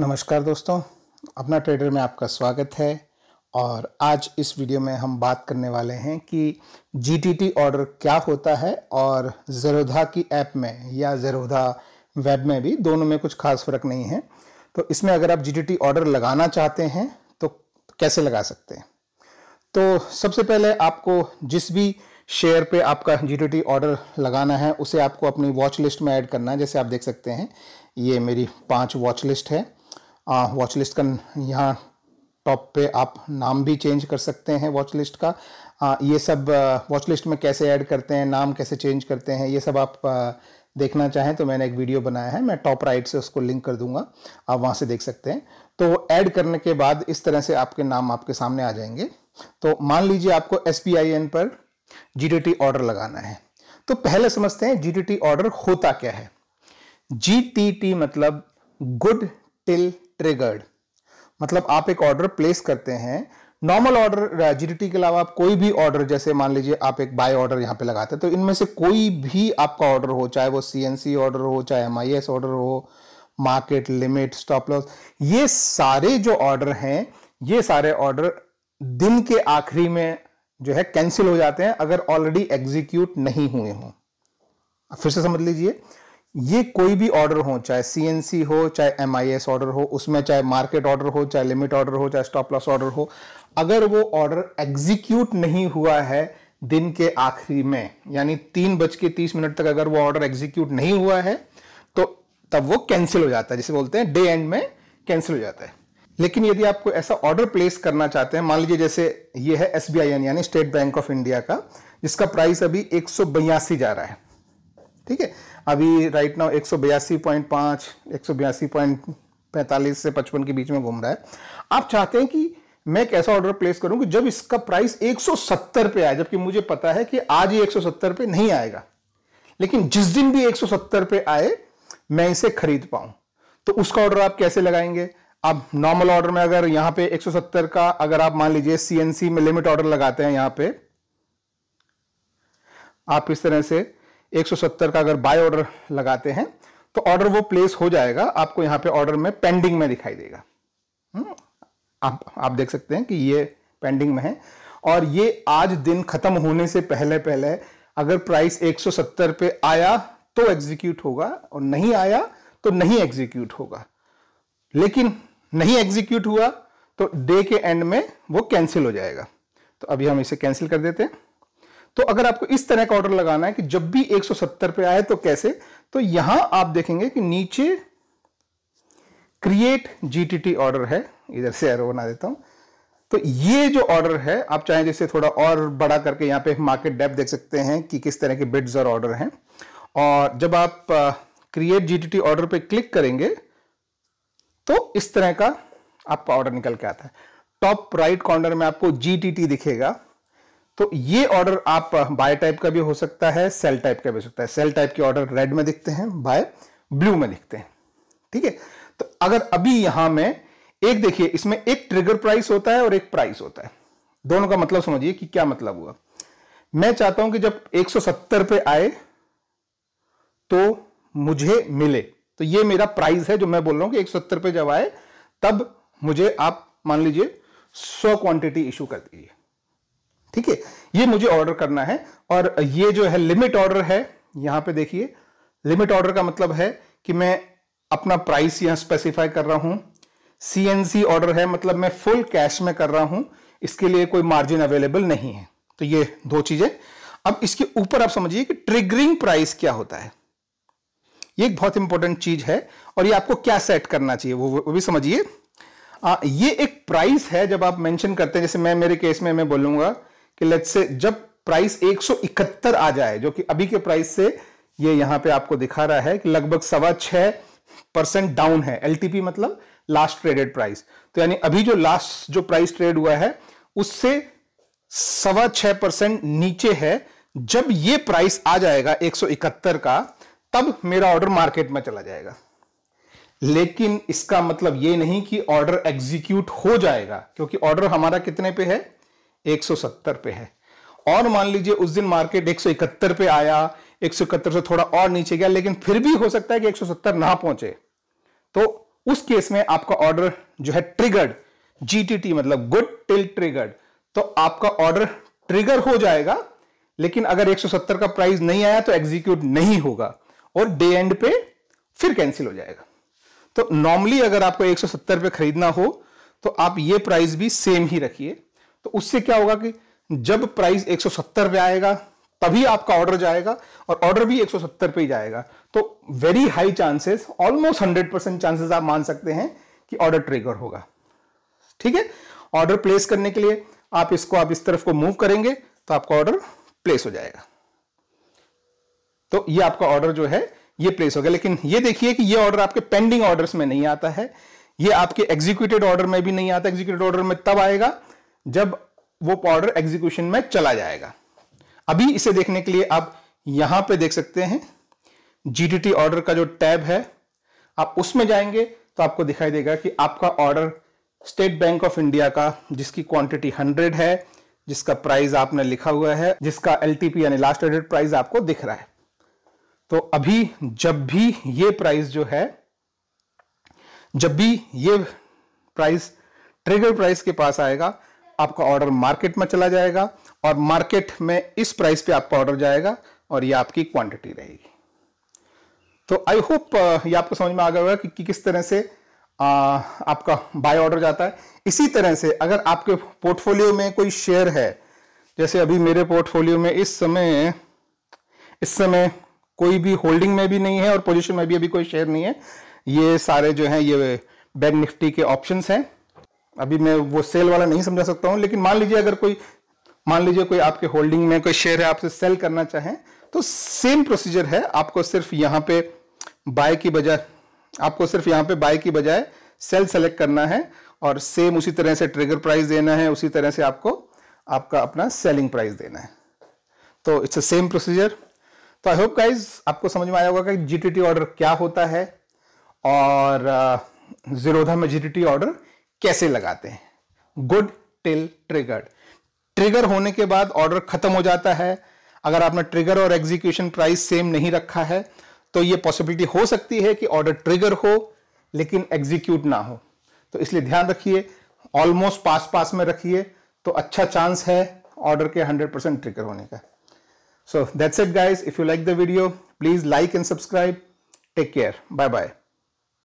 नमस्कार दोस्तों अपना ट्रेडर में आपका स्वागत है और आज इस वीडियो में हम बात करने वाले हैं कि जी ऑर्डर क्या होता है और ज़रोधा की ऐप में या ज़रोधा वेब में भी दोनों में कुछ खास फ़र्क नहीं है तो इसमें अगर आप जी ऑर्डर लगाना चाहते हैं तो कैसे लगा सकते हैं तो सबसे पहले आपको जिस भी शेयर पे आपका जी ऑर्डर लगाना है उसे आपको अपनी वॉच लिस्ट में ऐड करना है जैसे आप देख सकते हैं ये मेरी पांच वॉच लिस्ट है वॉच लिस्ट का यहाँ टॉप पे आप नाम भी चेंज कर सकते हैं वॉच लिस्ट का आ, ये सब वॉच लिस्ट में कैसे ऐड करते हैं नाम कैसे चेंज करते हैं ये सब आप आ, देखना चाहें तो मैंने एक वीडियो बनाया है मैं टॉप राइट से उसको लिंक कर दूंगा आप वहाँ से देख सकते हैं तो ऐड करने के बाद इस तरह से आपके नाम आपके सामने आ जाएंगे तो मान लीजिए आपको एस पर जी ऑर्डर लगाना है तो पहले समझते हैं जी ऑर्डर होता क्या है जी मतलब गुड टिल ट्रिगर्ड मतलब आप एक ऑर्डर प्लेस करते हैं नॉर्मल ऑर्डर जीडीटी के अलावा आप कोई भी ऑर्डर जैसे मान लीजिए आप एक बाय ऑर्डर यहाँ पे लगाते हैं तो इनमें से कोई भी आपका ऑर्डर हो चाहे वो सीएनसी ऑर्डर हो चाहे एम ऑर्डर हो मार्केट लिमिट स्टॉप लॉस ये सारे जो ऑर्डर हैं ये सारे ऑर्डर दिन के आखिरी में जो है कैंसिल हो जाते हैं अगर ऑलरेडी एग्जीक्यूट नहीं हुए हों फिर से समझ लीजिए ये कोई भी ऑर्डर हो चाहे सी हो चाहे एम ऑर्डर हो उसमें चाहे मार्केट ऑर्डर हो चाहे लिमिट ऑर्डर हो चाहे स्टॉप लॉस ऑर्डर हो अगर वो ऑर्डर एग्जीक्यूट नहीं हुआ है दिन के आखिरी में यानी तीन बज के तीस मिनट तक अगर वो ऑर्डर एग्जीक्यूट नहीं हुआ है तो तब वो कैंसिल हो जाता है जिसे बोलते हैं डे एंड में कैंसिल हो जाता है लेकिन यदि आपको ऐसा ऑर्डर प्लेस करना चाहते हैं मान लीजिए जैसे ये है एस यानी स्टेट बैंक ऑफ इंडिया का जिसका प्राइस अभी एक जा रहा है ठीक है अभी राइट नाउ एक सौ बयासी पॉइंट पाँच एक सौ बयासी पॉइंट पैंतालीस से पचपन के बीच में घूम रहा है आप चाहते हैं कि मैं कैसा ऑर्डर प्लेस करूं कि जब इसका प्राइस 170 पे आए जबकि मुझे पता है कि आज ये 170 पे नहीं आएगा लेकिन जिस दिन भी 170 पे आए मैं इसे खरीद पाऊं तो उसका ऑर्डर आप कैसे लगाएंगे आप नॉर्मल ऑर्डर में अगर एक पे 170 का अगर आप मान लीजिए सीएनसी में लिमिट ऑर्डर लगाते हैं यहां पर आप इस तरह से 170 का अगर बाय ऑर्डर लगाते हैं तो ऑर्डर वो प्लेस हो जाएगा आपको यहाँ पे ऑर्डर में पेंडिंग में दिखाई देगा हम्म, आप आप देख सकते हैं कि ये पेंडिंग में है और ये आज दिन खत्म होने से पहले पहले अगर प्राइस 170 पे आया तो एग्जीक्यूट होगा और नहीं आया तो नहीं एग्जीक्यूट होगा लेकिन नहीं एग्जीक्यूट हुआ तो डे के एंड में वो कैंसिल हो जाएगा तो अभी हम इसे कैंसिल कर देते हैं तो अगर आपको इस तरह का ऑर्डर लगाना है कि जब भी 170 पे आए तो कैसे तो यहां आप देखेंगे कि नीचे क्रिएट जीटीटी ऑर्डर है इधर से एरो बना देता हूं तो ये जो ऑर्डर है आप चाहें जैसे तो थोड़ा और बड़ा करके यहां पे मार्केट डेप देख सकते हैं कि किस तरह के बिड्स और ऑर्डर हैं और जब आप क्रिएट जीटीटी ऑर्डर पे क्लिक करेंगे तो इस तरह का आपका ऑर्डर निकल के आता है टॉप राइट कॉर्नर में आपको जीटीटी दिखेगा तो ये ऑर्डर आप बाय uh, टाइप का भी हो सकता है सेल टाइप का भी हो सकता है सेल टाइप के ऑर्डर रेड में दिखते हैं बाय ब्लू में दिखते हैं ठीक है तो अगर अभी यहां में एक देखिए इसमें एक ट्रिगर प्राइस होता है और एक प्राइस होता है दोनों का मतलब समझिए कि क्या मतलब हुआ मैं चाहता हूं कि जब 170 पे आए तो मुझे मिले तो ये मेरा प्राइस है जो मैं बोल रहा हूं कि 170 पे जब आए तब मुझे आप मान लीजिए 100 क्वांटिटी इशू कर दीजिए ठीक है ये मुझे ऑर्डर करना है और ये जो है लिमिट ऑर्डर है यहाँ पे देखिए लिमिट ऑर्डर का मतलब है कि मैं अपना प्राइस यहाँ स्पेसिफाई कर रहा हूँ सी ऑर्डर है मतलब मैं फुल कैश में कर रहा हूँ इसके लिए कोई मार्जिन अवेलेबल नहीं है तो ये दो चीजें अब इसके ऊपर आप समझिए कि ट्रिगरिंग प्राइस क्या होता है ये एक बहुत इंपॉर्टेंट चीज है और ये आपको क्या सेट करना चाहिए वो वो भी समझिए ये एक प्राइस है जब आप मेंशन करते हैं जैसे मैं मेरे केस में मैं बोलूंगा कि लेट्स से जब प्राइस 171 आ जाए जो कि अभी के प्राइस से ये यहां पे आपको दिखा रहा है कि लगभग सवा छह परसेंट डाउन है एलटीपी मतलब लास्ट ट्रेडेड प्राइस तो यानी अभी जो लास्ट जो प्राइस ट्रेड हुआ है उससे सवा छह परसेंट नीचे है जब ये प्राइस आ जाएगा 171 का तब मेरा ऑर्डर मार्केट में चला जाएगा लेकिन इसका मतलब ये नहीं कि ऑर्डर एग्जीक्यूट हो जाएगा क्योंकि ऑर्डर हमारा कितने पे है 170 पे है और मान लीजिए उस दिन मार्केट 171 पे आया एक से थोड़ा और नीचे गया लेकिन फिर भी हो सकता है कि 170 ना पहुंचे तो उस केस में आपका ऑर्डर जो है ट्रिगर्ड जीटीटी मतलब गुड टिल ट्रिगर्ड तो आपका ऑर्डर ट्रिगर हो जाएगा लेकिन अगर 170 का प्राइस नहीं आया तो एग्जीक्यूट नहीं होगा और डे एंड पे फिर कैंसिल हो जाएगा तो नॉर्मली अगर आपको 170 पे खरीदना हो तो आप ये प्राइस भी सेम ही रखिए तो उससे क्या होगा कि जब प्राइस 170 पे आएगा तभी आपका ऑर्डर जाएगा और ऑर्डर भी 170 पे ही जाएगा तो very high chances almost 100 percent chances आप मान सकते हैं कि ऑर्डर ट्रिगर होगा ठीक है ऑर्डर प्लेस करने के लिए आप इसको आप इस तरफ को मूव करेंगे तो आपका ऑर्डर प्लेस हो जाएगा तो ये आपका ऑर्डर जो है ये प्लेस हो गया लेकिन ये देखिए कि ये ऑर्डर आपके पेंडिंग ऑर्डर्स में नहीं आता है ये आपके एग्जीक्यूटेड ऑर्डर में भी नहीं आता एग्जीक्यूटेड ऑर्डर में तब आएगा जब वो पाउडर एग्जीक्यूशन में चला जाएगा अभी इसे देखने के लिए आप यहां पे देख सकते हैं जीडीटी ऑर्डर का जो टैब है आप उसमें जाएंगे तो आपको दिखाई देगा कि आपका order State Bank of India का जिसकी क्वांटिटी 100 है जिसका प्राइस आपने लिखा हुआ है जिसका एल यानी लास्ट एडेड प्राइस आपको दिख रहा है तो अभी जब भी ये प्राइस जो है जब भी ये प्राइस ट्रिगर प्राइस के पास आएगा आपका ऑर्डर मार्केट में चला जाएगा और मार्केट में इस प्राइस पे आपका ऑर्डर जाएगा और ये आपकी क्वांटिटी रहेगी तो आई होप ये आपको समझ में आ गया होगा कि, कि किस तरह से आ, आपका बाय ऑर्डर जाता है इसी तरह से अगर आपके पोर्टफोलियो में कोई शेयर है जैसे अभी मेरे पोर्टफोलियो में इस समय इस समय कोई भी होल्डिंग में भी नहीं है और पोजीशन में भी अभी कोई शेयर नहीं है ये सारे जो हैं ये बैंक निफ्टी के ऑप्शंस हैं अभी मैं वो सेल वाला नहीं समझा सकता हूँ लेकिन मान लीजिए अगर कोई मान लीजिए कोई आपके होल्डिंग में कोई शेयर है आपसे सेल करना चाहें तो सेम प्रोसीजर है आपको सिर्फ यहाँ पे बाय की बजाय आपको सिर्फ यहाँ पे बाय की बजाय सेल सेलेक्ट करना है और सेम उसी तरह से ट्रिगर प्राइस देना है उसी तरह से आपको आपका अपना सेलिंग प्राइस देना है तो इट्स अ सेम प्रोसीजर तो आई होप गाइज आपको समझ में आया होगा कि जी ऑर्डर क्या होता है और जीरोधा में जी ऑर्डर कैसे लगाते हैं गुड टिल ट्रिगर्ड ट्रिगर होने के बाद ऑर्डर खत्म हो जाता है अगर आपने ट्रिगर और एग्जीक्यूशन प्राइस सेम नहीं रखा है तो ये पॉसिबिलिटी हो सकती है कि ऑर्डर ट्रिगर हो लेकिन एग्जीक्यूट ना हो तो इसलिए ध्यान रखिए ऑलमोस्ट पास पास में रखिए तो अच्छा चांस है ऑर्डर के 100 परसेंट ट्रिगर होने का so that's it guys if you like the video please like and subscribe take care bye bye